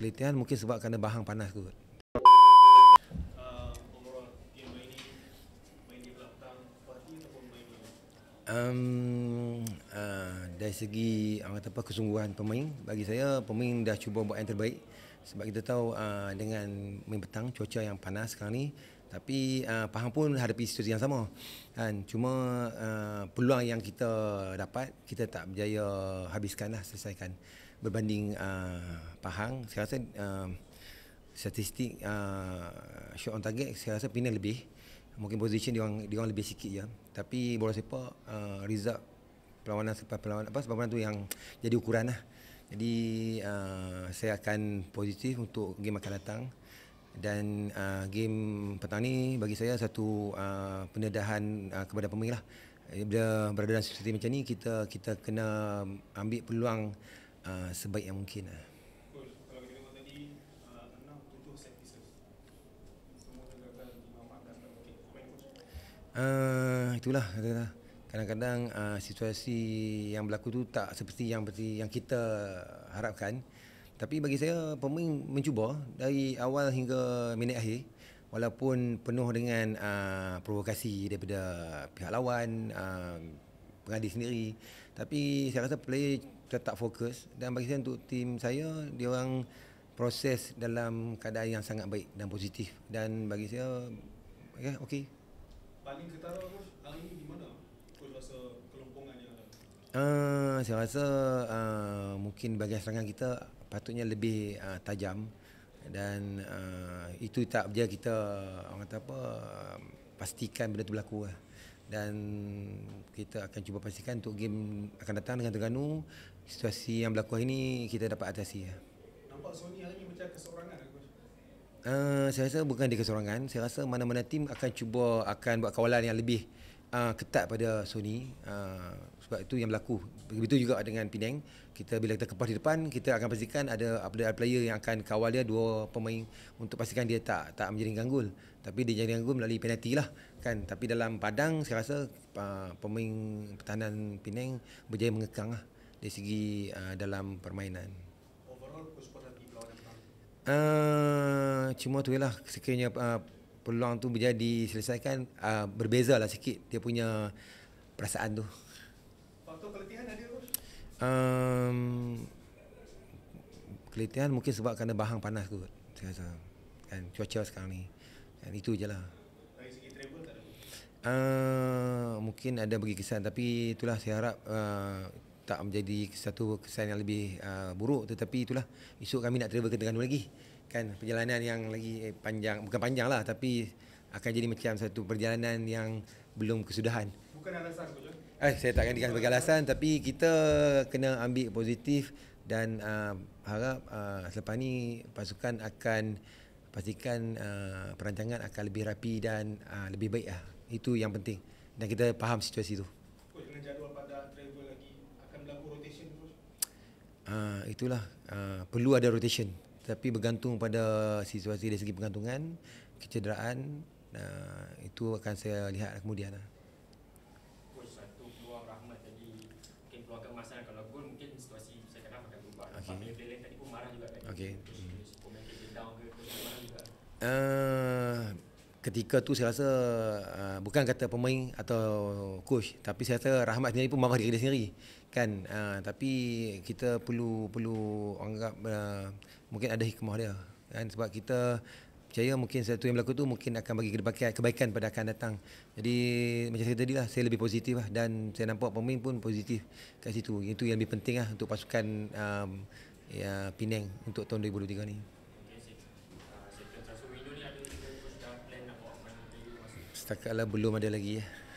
pelitian mungkin sebab kena bahang panas kot. Um, uh, dari segi apa kesungguhan pemain bagi saya pemain dah cuba buat yang terbaik sebab kita tahu uh, dengan main petang cuaca yang panas sekarang ni tapi uh, Pahang pun hadapi situasi yang sama kan cuma uh, peluang yang kita dapat kita tak berjaya habiskan lah selesaikan berbanding uh, Pahang saya rasa uh, statistik uh, shot on target saya rasa pindah lebih mungkin position dia orang dia orang lebih sikit ya tapi bola sepak uh, result perlawanan sebab perlawanan apa sebab perlawanan tu yang jadi ukuran lah jadi uh, saya akan positif untuk game akan datang dan uh, game petang ni bagi saya satu uh, pendedahan uh, kepada pemain lah eh, bila berada dalam situasi macam ni kita kita kena ambil peluang uh, sebaik yang mungkin lah. Uh, uh, itulah kadang-kadang uh, situasi yang berlaku tu tak seperti yang seperti yang kita harapkan. Tapi bagi saya pemain mencuba dari awal hingga minit akhir walaupun penuh dengan uh, provokasi daripada pihak lawan uh, ah, pengadi sendiri tapi saya rasa player tetap fokus dan bagi saya untuk tim saya dia orang proses dalam keadaan yang sangat baik dan positif dan bagi saya ya yeah, okey paling ketara coach hari ini di mana coach rasa uh, saya rasa uh, mungkin bagi serangan kita patutnya lebih uh, tajam dan uh, itu tak dia kita orang kata apa pastikan benda tu berlaku lah. dan kita akan cuba pastikan untuk game akan datang dengan Terengganu situasi yang berlaku hari ini kita dapat atasi lah. nampak Sony hari ini macam kesorangan Uh, saya rasa bukan di kesorangan Saya rasa mana-mana tim akan cuba Akan buat kawalan yang lebih uh, ketat pada Sony uh, sebab itu yang berlaku begitu juga dengan Penang kita bila kita kepas di depan kita akan pastikan ada apa-apa player yang akan kawal dia dua pemain untuk pastikan dia tak tak menjadi ganggu. tapi dia jadi ganggu melalui penalti lah kan tapi dalam padang saya rasa uh, pemain pertahanan Penang berjaya mengekang lah dari segi uh, dalam permainan uh, cuma tu lah sekiranya uh, peluang tu menjadi diselesaikan uh, ah, berbeza lah sikit dia punya perasaan tu. Faktor keletihan ada ke? Um, keletihan mungkin sebab kerana bahang panas tu. Saya rasa. Kan, cuaca sekarang ni. dan itu je lah. Uh, mungkin ada bagi kesan tapi itulah saya harap uh, tak menjadi satu kesan yang lebih uh, buruk tetapi itulah esok kami nak travel ke Terengganu lagi kan perjalanan yang lagi eh, panjang bukan panjang lah tapi akan jadi macam satu perjalanan yang belum kesudahan bukan alasan tu eh, saya tak akan dikatakan alasan tapi kita kena ambil positif dan uh, harap uh, selepas ni pasukan akan pastikan uh, perancangan akan lebih rapi dan uh, lebih baik lah. itu yang penting dan kita faham situasi tu dengan jadual pada travel lagi akan berlaku rotation Uh, itulah uh, perlu ada rotation tapi bergantung pada situasi dari segi pengantungan, kecederaan uh, itu akan saya lihat kemudian lah. Uh, ketika tu saya rasa uh, bukan kata pemain atau coach tapi saya rasa rahmat sendiri pun marah diri dia sendiri kan uh, tapi kita perlu perlu anggap uh, mungkin ada hikmah dia kan sebab kita percaya mungkin satu yang berlaku tu mungkin akan bagi kebaikan, pada akan datang. Jadi macam saya tadi lah, saya lebih positif lah dan saya nampak pemain pun positif kat situ. Itu yang lebih penting lah untuk pasukan um, ya, Penang untuk tahun 2023 ni. setakatlah belum ada lagi ya.